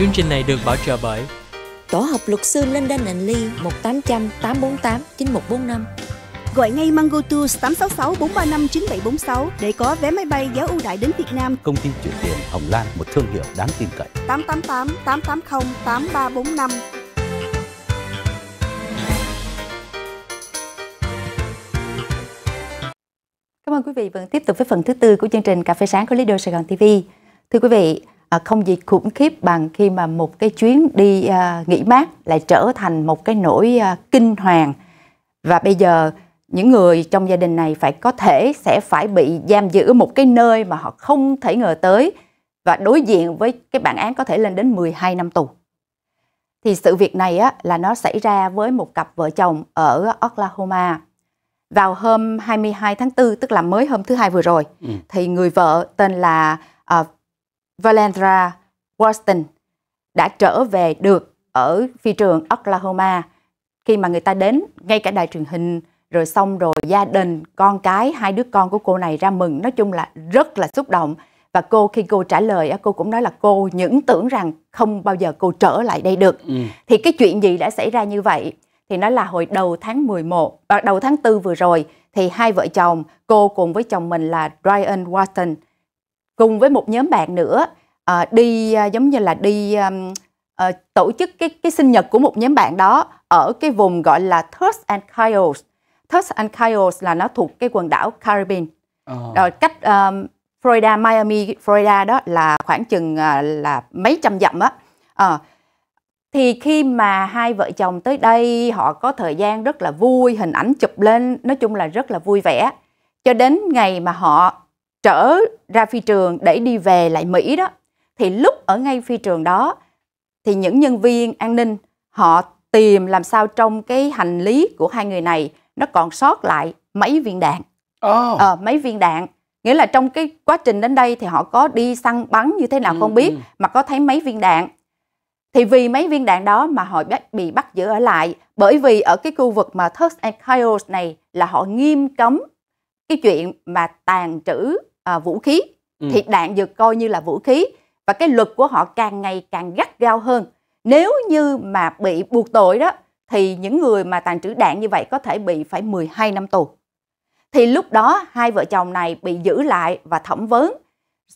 Chương trình này được bảo trợ bởi Tổ hợp luật sư Linden and Lee 1800 848 9145. Gọi ngay Mango Tours 866 435 9746 để có vé máy bay giá ưu đãi đến Việt Nam. Công ty chuyển tiền Hồng Lan, một thương hiệu đáng tin cậy. 888 880 8345. Cảm ơn quý vị vẫn vâng, tiếp tục với phần thứ tư của chương trình Cà phê sáng của Lido Sài Gòn TV. Thưa quý vị, À, không gì khủng khiếp bằng khi mà một cái chuyến đi à, nghỉ mát lại trở thành một cái nỗi à, kinh hoàng và bây giờ những người trong gia đình này phải có thể sẽ phải bị giam giữ một cái nơi mà họ không thể ngờ tới và đối diện với cái bản án có thể lên đến 12 năm tù. Thì sự việc này á, là nó xảy ra với một cặp vợ chồng ở Oklahoma vào hôm 22 tháng 4 tức là mới hôm thứ hai vừa rồi ừ. thì người vợ tên là uh, Valendra Washington đã trở về được ở phi trường Oklahoma khi mà người ta đến ngay cả đài truyền hình rồi xong rồi gia đình con cái hai đứa con của cô này ra mừng nói chung là rất là xúc động và cô khi cô trả lời cô cũng nói là cô những tưởng rằng không bao giờ cô trở lại đây được ừ. thì cái chuyện gì đã xảy ra như vậy thì nó là hồi đầu tháng 11 à, đầu tháng 4 vừa rồi thì hai vợ chồng cô cùng với chồng mình là Brian Watson cùng với một nhóm bạn nữa à, đi à, giống như là đi à, à, tổ chức cái cái sinh nhật của một nhóm bạn đó ở cái vùng gọi là Turks and Caicos. Turks and Caicos là nó thuộc cái quần đảo Caribbean. Rồi cách um, Florida, Miami, Florida đó là khoảng chừng uh, là mấy trăm dặm á. À, thì khi mà hai vợ chồng tới đây họ có thời gian rất là vui, hình ảnh chụp lên nói chung là rất là vui vẻ. Cho đến ngày mà họ trở ra phi trường để đi về lại Mỹ đó thì lúc ở ngay phi trường đó thì những nhân viên an ninh họ tìm làm sao trong cái hành lý của hai người này nó còn sót lại mấy viên đạn oh. ờ, mấy viên đạn nghĩa là trong cái quá trình đến đây thì họ có đi săn bắn như thế nào ừ, không biết ừ. mà có thấy mấy viên đạn thì vì mấy viên đạn đó mà họ bị bắt giữ ở lại bởi vì ở cái khu vực mà Turks and Caicos này là họ nghiêm cấm cái chuyện mà tàn trữ à, vũ khí ừ. thì đạn dược coi như là vũ khí và cái luật của họ càng ngày càng gắt gao hơn nếu như mà bị buộc tội đó thì những người mà tàn trữ đạn như vậy có thể bị phải 12 năm tù. Thì lúc đó hai vợ chồng này bị giữ lại và thẩm vấn.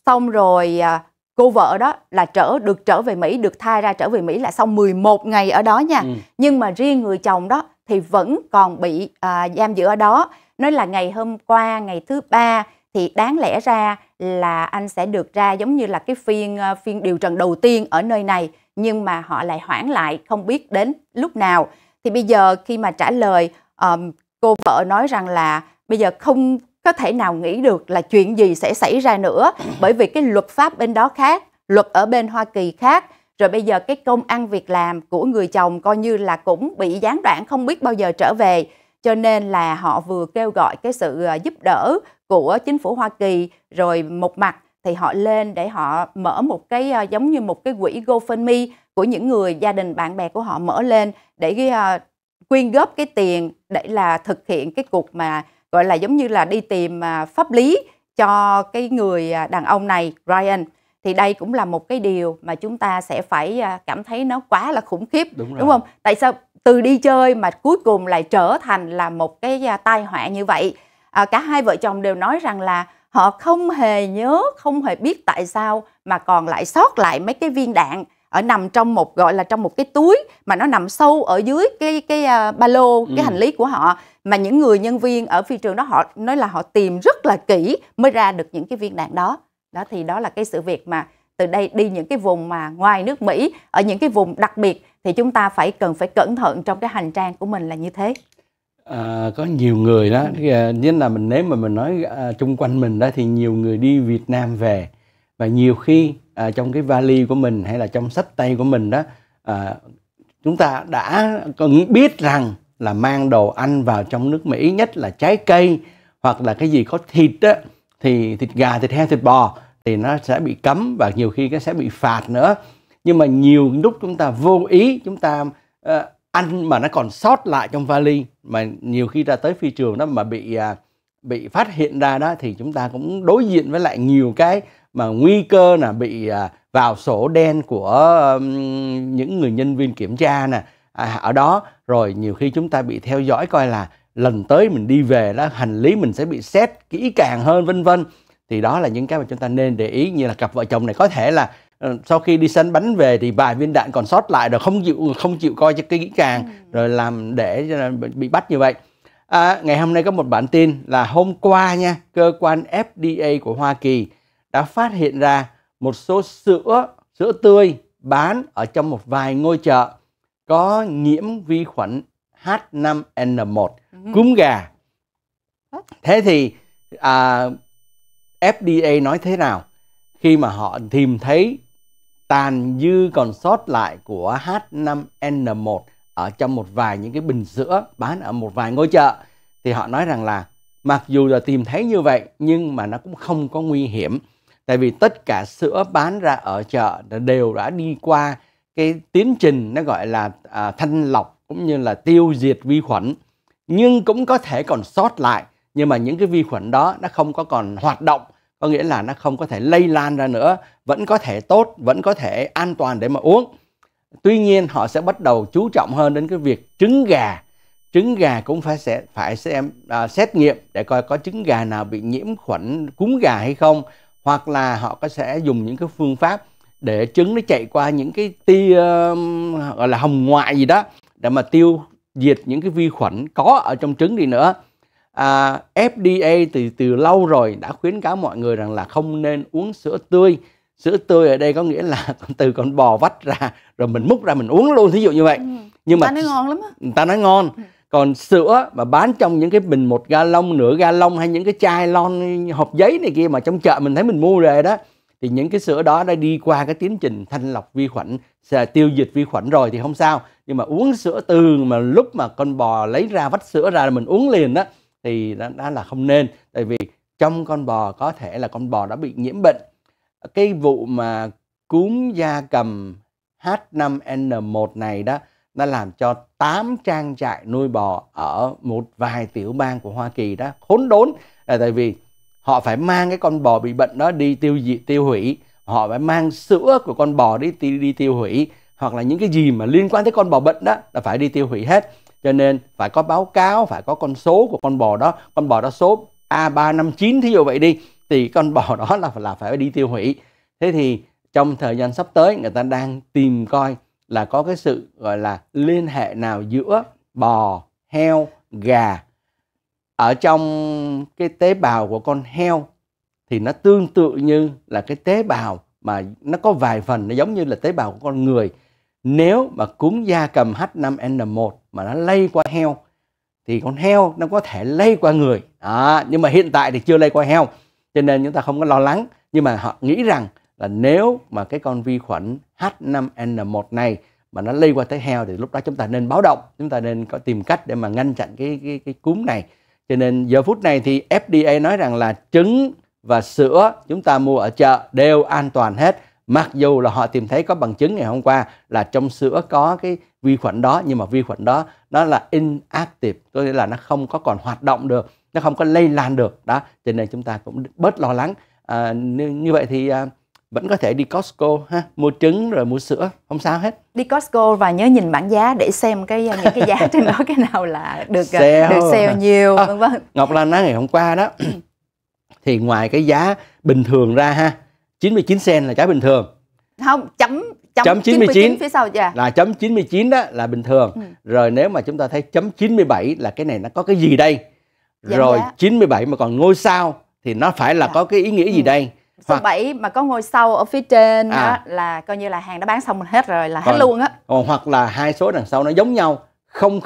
Xong rồi à, cô vợ đó là trở được trở về Mỹ, được thai ra trở về Mỹ là xong 11 ngày ở đó nha. Ừ. Nhưng mà riêng người chồng đó thì vẫn còn bị à, giam giữ ở đó. Nói là ngày hôm qua, ngày thứ ba thì đáng lẽ ra là anh sẽ được ra giống như là cái phiên ờ, phiên điều trần đầu tiên ở nơi này nhưng mà họ lại hoãn lại không biết đến lúc nào thì bây giờ khi mà trả lời um, cô vợ nói rằng là bây giờ không có thể nào nghĩ được là chuyện gì sẽ xảy ra nữa bởi vì cái luật pháp bên đó khác luật ở bên Hoa Kỳ khác rồi bây giờ cái công ăn việc làm của người chồng coi như là cũng bị gián đoạn không biết bao giờ trở về cho nên là họ vừa kêu gọi cái sự ờ, giúp đỡ của chính phủ Hoa Kỳ rồi một mặt thì họ lên để họ mở một cái ờ, giống như một cái quỹ GoFundMe của những người gia đình bạn bè của họ mở lên để cái, ờ, uh, quyên góp cái tiền để là thực hiện cái cuộc mà gọi là giống như là đi tìm uh, pháp lý cho cái người đàn ông này Ryan thì đây cũng là một cái điều mà chúng ta sẽ phải cảm thấy nó quá là khủng khiếp đúng, đúng không tại sao từ đi chơi mà cuối cùng lại trở thành là một cái à, tai họa như vậy à, cả hai vợ chồng đều nói rằng là họ không hề nhớ không hề biết tại sao mà còn lại sót lại mấy cái viên đạn ở nằm trong một gọi là trong một cái túi mà nó nằm sâu ở dưới cái cái uh, ba lô cái ừ. hành lý của họ mà những người nhân viên ở phi trường đó họ nói là họ tìm rất là kỹ mới ra được những cái viên đạn đó đó thì đó là cái sự việc mà từ đây đi những cái vùng mà ngoài nước Mỹ ở những cái vùng đặc biệt thì chúng ta phải cần phải cẩn thận trong cái hành trang của mình là như thế à, có nhiều người đó à, nhất là mình nếu mà mình nói à, chung quanh mình đó thì nhiều người đi Việt Nam về và nhiều khi à, trong cái vali của mình hay là trong sách tay của mình đó à, chúng ta đã cần biết rằng là mang đồ ăn vào trong nước Mỹ nhất là trái cây hoặc là cái gì có thịt đó thì thịt gà thịt heo thịt bò thì nó sẽ bị cấm và nhiều khi nó sẽ bị phạt nữa nhưng mà nhiều lúc chúng ta vô ý chúng ta uh, ăn mà nó còn sót lại trong vali mà nhiều khi ra tới phi trường đó mà bị uh, bị phát hiện ra đó thì chúng ta cũng đối diện với lại nhiều cái mà nguy cơ là bị uh, vào sổ đen của uh, những người nhân viên kiểm tra nè à, ở đó rồi nhiều khi chúng ta bị theo dõi coi là lần tới mình đi về đó hành lý mình sẽ bị xét kỹ càng hơn vân vân thì đó là những cái mà chúng ta nên để ý như là cặp vợ chồng này có thể là Ờ, sau khi đi săn bắn về thì vài viên đạn còn sót lại rồi không chịu không chịu coi cho cái kỹ càng ừ. rồi làm để bị bắt như vậy à, ngày hôm nay có một bản tin là hôm qua nha cơ quan FDA của Hoa Kỳ đã phát hiện ra một số sữa sữa tươi bán ở trong một vài ngôi chợ có nhiễm vi khuẩn H5N1 ừ. cúm gà thế thì à, FDA nói thế nào khi mà họ tìm thấy tàn dư còn sót lại của H5N1 ở trong một vài những cái bình sữa bán ở một vài ngôi chợ thì họ nói rằng là mặc dù là tìm thấy như vậy nhưng mà nó cũng không có nguy hiểm tại vì tất cả sữa bán ra ở chợ đều đã đi qua cái tiến trình nó gọi là à, thanh lọc cũng như là tiêu diệt vi khuẩn nhưng cũng có thể còn sót lại nhưng mà những cái vi khuẩn đó nó không có còn hoạt động có nghĩa là nó không có thể lây lan ra nữa vẫn có thể tốt vẫn có thể an toàn để mà uống tuy nhiên họ sẽ bắt đầu chú trọng hơn đến cái việc trứng gà trứng gà cũng phải sẽ phải xem à, xét nghiệm để coi có trứng gà nào bị nhiễm khuẩn cúm gà hay không hoặc là họ có sẽ dùng những cái phương pháp để trứng nó chạy qua những cái tia gọi là hồng ngoại gì đó để mà tiêu diệt những cái vi khuẩn có ở trong trứng đi nữa à, FDA từ từ lâu rồi đã khuyến cáo mọi người rằng là không nên uống sữa tươi sữa tươi ở đây có nghĩa là từ con bò vắt ra rồi mình múc ra mình uống luôn thí dụ như vậy ừ. nhưng mà ta nói ngon lắm á ta nói ngon ừ. còn sữa mà bán trong những cái bình một ga lông nửa ga lông hay những cái chai lon hộp giấy này kia mà trong chợ mình thấy mình mua về đó thì những cái sữa đó đã đi qua cái tiến trình thanh lọc vi khuẩn tiêu diệt vi khuẩn rồi thì không sao nhưng mà uống sữa từ mà lúc mà con bò lấy ra vắt sữa ra là mình uống liền đó thì đó, đó là không nên tại vì trong con bò có thể là con bò đã bị nhiễm bệnh cái vụ mà cúm da cầm H5N1 này đó đã làm cho 8 trang trại nuôi bò ở một vài tiểu bang của Hoa Kỳ đó khốn đốn là tại vì họ phải mang cái con bò bị bệnh đó đi tiêu diệt tiêu hủy họ phải mang sữa của con bò đi đi tiêu hủy hoặc là những cái gì mà liên quan tới con bò bệnh đó là phải đi tiêu hủy hết cho nên phải có báo cáo phải có con số của con bò đó con bò đó số A359 thí dụ vậy đi thì con bò đó là là phải đi tiêu hủy thế thì trong thời gian sắp tới người ta đang tìm coi là có cái sự gọi là liên hệ nào giữa bò heo gà ở trong cái tế bào của con heo thì nó tương tự như là cái tế bào mà nó có vài phần nó giống như là tế bào của con người nếu mà cúm da cầm H5N1 mà nó lây qua heo thì con heo nó có thể lây qua người à, nhưng mà hiện tại thì chưa lây qua heo cho nên chúng ta không có lo lắng nhưng mà họ nghĩ rằng là nếu mà cái con vi khuẩn H5N1 này mà nó lây qua tới heo thì lúc đó chúng ta nên báo động chúng ta nên có tìm cách để mà ngăn chặn cái cái cái cúm này cho nên giờ phút này thì FDA nói rằng là trứng và sữa chúng ta mua ở chợ đều an toàn hết mặc dù là họ tìm thấy có bằng chứng ngày hôm qua là trong sữa có cái vi khuẩn đó nhưng mà vi khuẩn đó nó là inactive có nghĩa là nó không có còn hoạt động được nó không có lây lan được đó cho nên chúng ta cũng bớt lo lắng à, như, như vậy thì à, vẫn có thể đi Costco ha mua trứng rồi mua sữa không sao hết đi Costco và nhớ nhìn bảng giá để xem cái à, những cái giá trên đó cái nào là được à, sale. được sale nhiều à, vân vân Ngọc Lan nói ngày hôm qua đó thì ngoài cái giá bình thường ra ha 99 sen là trái bình thường không chấm chấm, chấm 99, 99 phía sau yeah. là chấm 99 đó là bình thường ừ. rồi nếu mà chúng ta thấy chấm 97 là cái này nó có cái gì đây Giảm dạ, dạ. rồi giá. 97 mà còn ngôi sao thì nó phải là à. có cái ý nghĩa gì ừ. đây số Hoặc... 7 mà có ngôi sao ở phía trên à. đó là coi như là hàng đã bán xong hết rồi là hết luôn á hoặc là hai số đằng sau nó giống nhau 00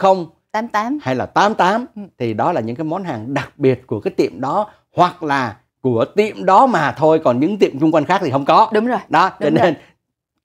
88 hay là 88 ừ. thì đó là những cái món hàng đặc biệt của cái tiệm đó hoặc là của tiệm đó mà thôi còn những tiệm xung quanh khác thì không có đúng rồi đó đúng cho nên rồi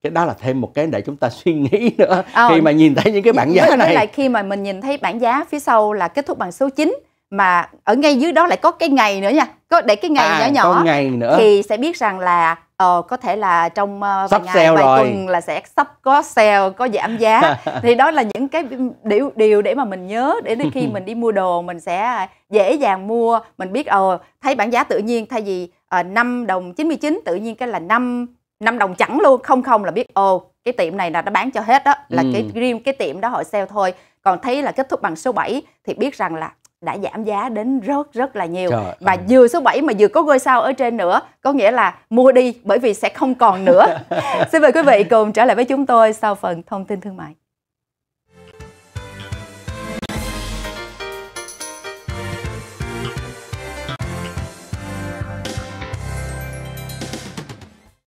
cái đó là thêm một cái để chúng ta suy nghĩ nữa ờ, khi mà nhìn thấy những cái bảng giá này lại khi mà mình nhìn thấy bảng giá phía sau là kết thúc bằng số 9 mà ở ngay dưới đó lại có cái ngày nữa nha có để cái ngày à, nhỏ nhỏ ngày nữa thì sẽ biết rằng là ờ, có thể là trong uh, sắp ngày, sale vài rồi. tuần là sẽ sắp có sale có giảm giá thì đó là những cái điều điều để mà mình nhớ để đến khi mình đi mua đồ mình sẽ à, dễ dàng mua mình biết ờ thấy bảng giá tự nhiên thay vì ờ, năm uh, 5 đồng 99 tự nhiên cái là năm năm đồng chẳng luôn không không là biết ồ cái tiệm này là nó bán cho hết đó là ừ. cái riêng cái tiệm đó họ sale thôi còn thấy là kết thúc bằng số 7 thì biết rằng là đã giảm giá đến rất rất là nhiều Trời và ơi. vừa số 7 mà vừa có ngôi sao ở trên nữa có nghĩa là mua đi bởi vì sẽ không còn nữa xin mời quý vị cùng trở lại với chúng tôi sau phần thông tin thương mại